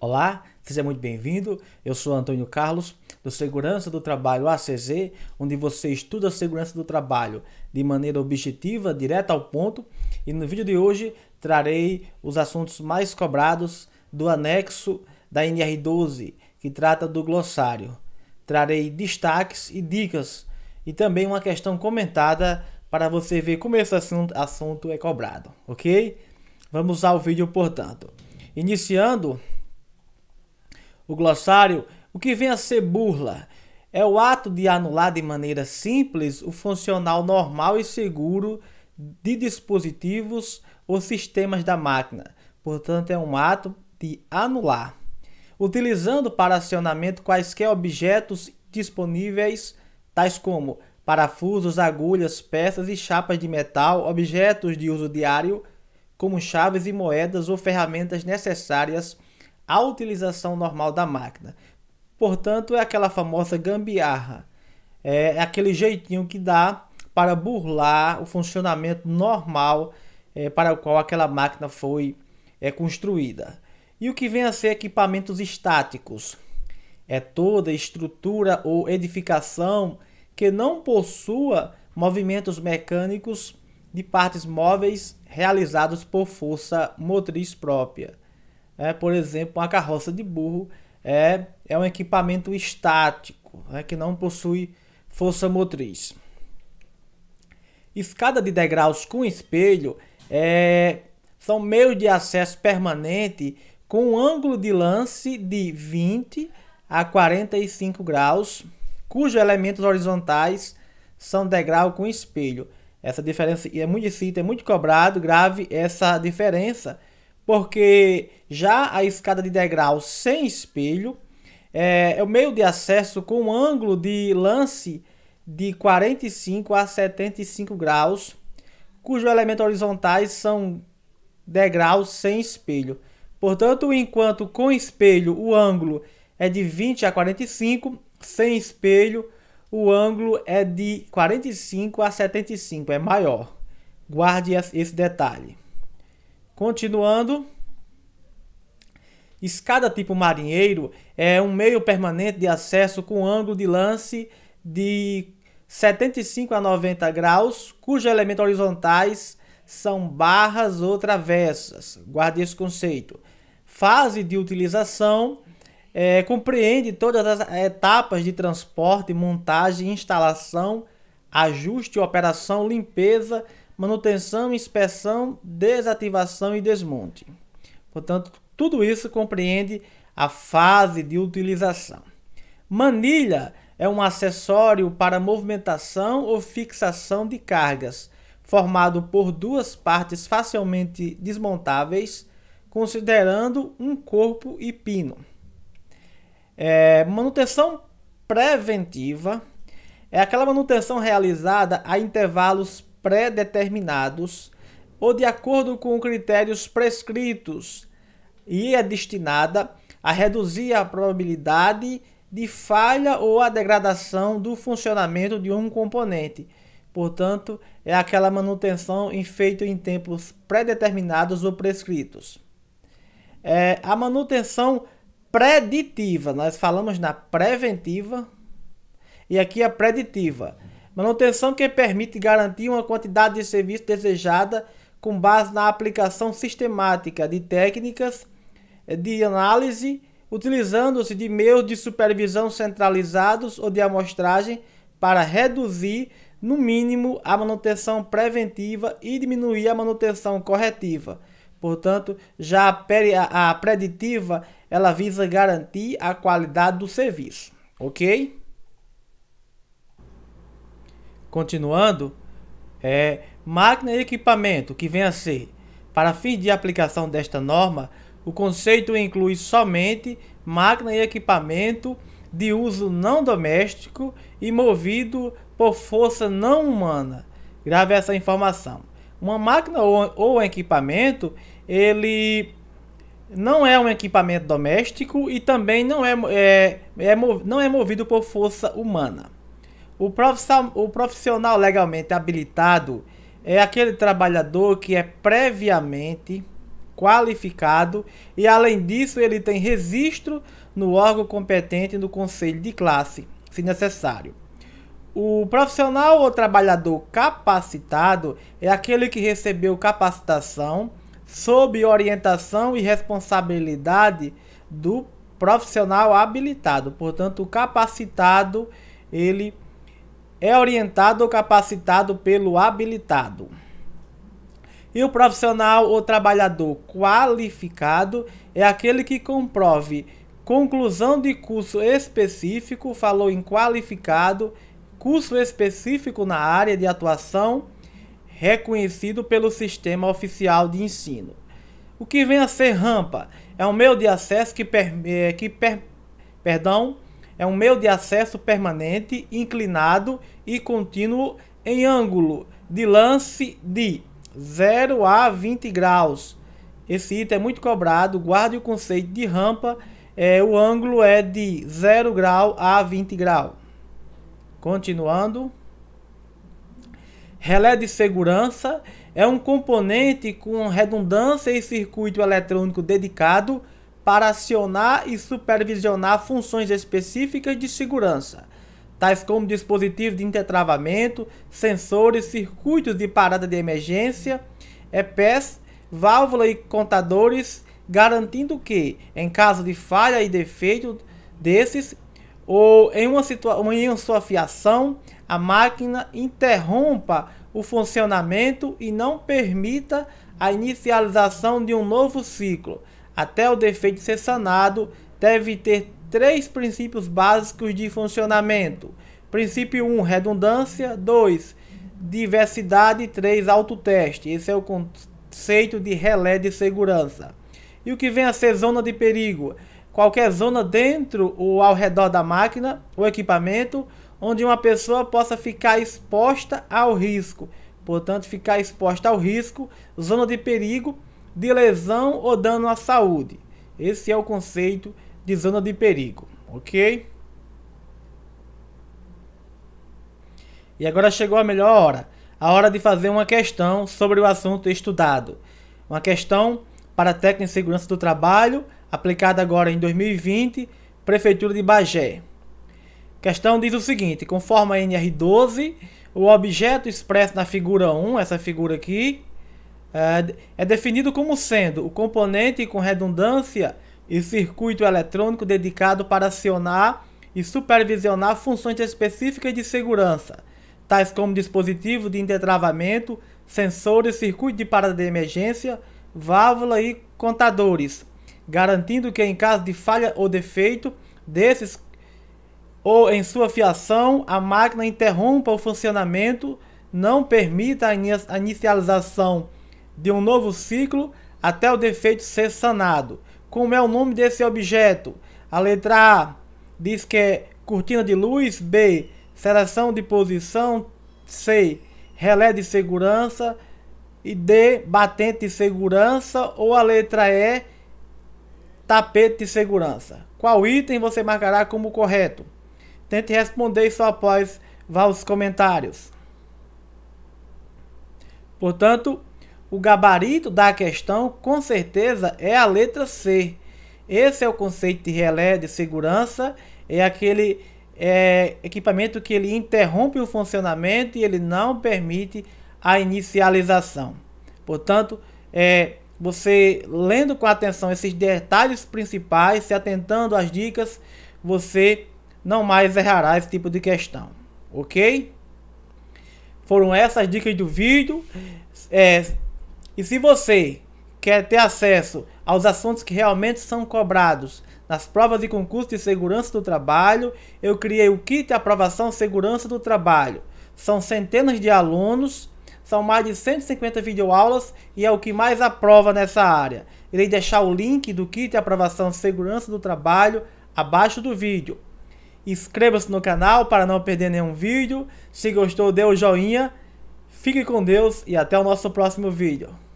Olá, seja muito bem-vindo. Eu sou Antônio Carlos, do Segurança do Trabalho ACZ, onde você estuda a segurança do trabalho de maneira objetiva, direta ao ponto. E no vídeo de hoje trarei os assuntos mais cobrados do anexo da NR12, que trata do glossário. Trarei destaques e dicas e também uma questão comentada para você ver como esse assunto é cobrado, ok? Vamos ao vídeo, portanto. Iniciando o glossário, o que vem a ser burla, é o ato de anular de maneira simples o funcional normal e seguro de dispositivos ou sistemas da máquina. Portanto, é um ato de anular, utilizando para acionamento quaisquer objetos disponíveis, tais como parafusos, agulhas, peças e chapas de metal, objetos de uso diário, como chaves e moedas ou ferramentas necessárias a utilização normal da máquina. Portanto, é aquela famosa gambiarra, é, é aquele jeitinho que dá para burlar o funcionamento normal é, para o qual aquela máquina foi é, construída. E o que vem a ser equipamentos estáticos? É toda estrutura ou edificação que não possua movimentos mecânicos de partes móveis realizados por força motriz própria. É, por exemplo, uma carroça de burro é, é um equipamento estático, é, que não possui força motriz. Escada de degraus com espelho é, são meios de acesso permanente com um ângulo de lance de 20 a 45 graus, cujos elementos horizontais são degrau com espelho. Essa diferença é muito, é muito cobrado, grave essa diferença porque já a escada de degrau sem espelho é, é o meio de acesso com um ângulo de lance de 45 a 75 graus, cujos elementos horizontais são degraus sem espelho. Portanto, enquanto com espelho o ângulo é de 20 a 45, sem espelho o ângulo é de 45 a 75, é maior. Guarde esse detalhe. Continuando. Escada tipo marinheiro é um meio permanente de acesso com ângulo de lance de 75 a 90 graus, cujos elementos horizontais são barras ou travessas. Guarde esse conceito. Fase de utilização é, compreende todas as etapas de transporte, montagem, instalação, ajuste, operação, limpeza, manutenção, inspeção, desativação e desmonte. Portanto, tudo isso compreende a fase de utilização. Manilha é um acessório para movimentação ou fixação de cargas, formado por duas partes facilmente desmontáveis, considerando um corpo e pino. É, manutenção preventiva é aquela manutenção realizada a intervalos pré-determinados ou de acordo com critérios prescritos e é destinada a reduzir a probabilidade de falha ou a degradação do funcionamento de um componente. Portanto, é aquela manutenção em feito em tempos pré-determinados ou prescritos. É a manutenção preditiva, nós falamos na preventiva e aqui a preditiva Manutenção que permite garantir uma quantidade de serviço desejada com base na aplicação sistemática de técnicas de análise, utilizando-se de meios de supervisão centralizados ou de amostragem para reduzir, no mínimo, a manutenção preventiva e diminuir a manutenção corretiva. Portanto, já a preditiva ela visa garantir a qualidade do serviço, ok? Continuando, é máquina e equipamento que venha a ser. Para fins de aplicação desta norma, o conceito inclui somente máquina e equipamento de uso não doméstico e movido por força não humana. Grave essa informação. Uma máquina ou, ou equipamento, ele não é um equipamento doméstico e também não é, é, é, não é movido por força humana. O profissional, o profissional legalmente habilitado é aquele trabalhador que é previamente qualificado e, além disso, ele tem registro no órgão competente no conselho de classe, se necessário. O profissional ou trabalhador capacitado é aquele que recebeu capacitação sob orientação e responsabilidade do profissional habilitado. Portanto, o capacitado ele é orientado ou capacitado pelo habilitado. E o profissional ou trabalhador qualificado é aquele que comprove conclusão de curso específico, falou em qualificado, curso específico na área de atuação reconhecido pelo Sistema Oficial de Ensino. O que vem a ser rampa é um meio de acesso que, per, eh, que per, perdão, é um meio de acesso permanente, inclinado e contínuo em ângulo de lance de 0 a 20 graus. Esse item é muito cobrado, guarde o conceito de rampa, é, o ângulo é de 0 grau a 20 grau. Continuando. Relé de segurança é um componente com redundância e circuito eletrônico dedicado para acionar e supervisionar funções específicas de segurança, tais como dispositivos de intertravamento, sensores, circuitos de parada de emergência, EPS, válvula e contadores, garantindo que, em caso de falha e defeito desses, ou em uma, ou em sua fiação, a máquina interrompa o funcionamento e não permita a inicialização de um novo ciclo, até o defeito ser sanado, deve ter três princípios básicos de funcionamento. Princípio 1, redundância. 2, diversidade. 3, autoteste. Esse é o conceito de relé de segurança. E o que vem a ser zona de perigo? Qualquer zona dentro ou ao redor da máquina ou equipamento onde uma pessoa possa ficar exposta ao risco. Portanto, ficar exposta ao risco, zona de perigo de lesão ou dano à saúde. Esse é o conceito de zona de perigo, ok? E agora chegou a melhor hora, a hora de fazer uma questão sobre o assunto estudado. Uma questão para a técnica em segurança do trabalho, aplicada agora em 2020, Prefeitura de Bagé. A questão diz o seguinte, conforme a NR12, o objeto expresso na figura 1, essa figura aqui, é, é definido como sendo o componente com redundância e circuito eletrônico dedicado para acionar e supervisionar funções específicas de segurança, tais como dispositivos de intertravamento, sensores, circuito de parada de emergência, válvula e contadores, garantindo que em caso de falha ou defeito desses ou em sua fiação, a máquina interrompa o funcionamento, não permita a inicialização de um novo ciclo até o defeito ser sanado. Como é o nome desse objeto? A letra A diz que é cortina de luz, B, seleção de posição, C, relé de segurança e D, batente de segurança ou a letra E, tapete de segurança. Qual item você marcará como correto? Tente responder isso após vá os comentários. Portanto, o gabarito da questão, com certeza, é a letra C. Esse é o conceito de relé de segurança, é aquele é, equipamento que ele interrompe o funcionamento e ele não permite a inicialização. Portanto, é, você lendo com atenção esses detalhes principais, se atentando às dicas, você não mais errará esse tipo de questão, ok? Foram essas dicas do vídeo. É, e se você quer ter acesso aos assuntos que realmente são cobrados nas provas e concursos de segurança do trabalho, eu criei o kit aprovação segurança do trabalho. São centenas de alunos, são mais de 150 videoaulas e é o que mais aprova nessa área. Irei deixar o link do kit aprovação segurança do trabalho abaixo do vídeo. Inscreva-se no canal para não perder nenhum vídeo. Se gostou, dê o um joinha. Fique com Deus e até o nosso próximo vídeo.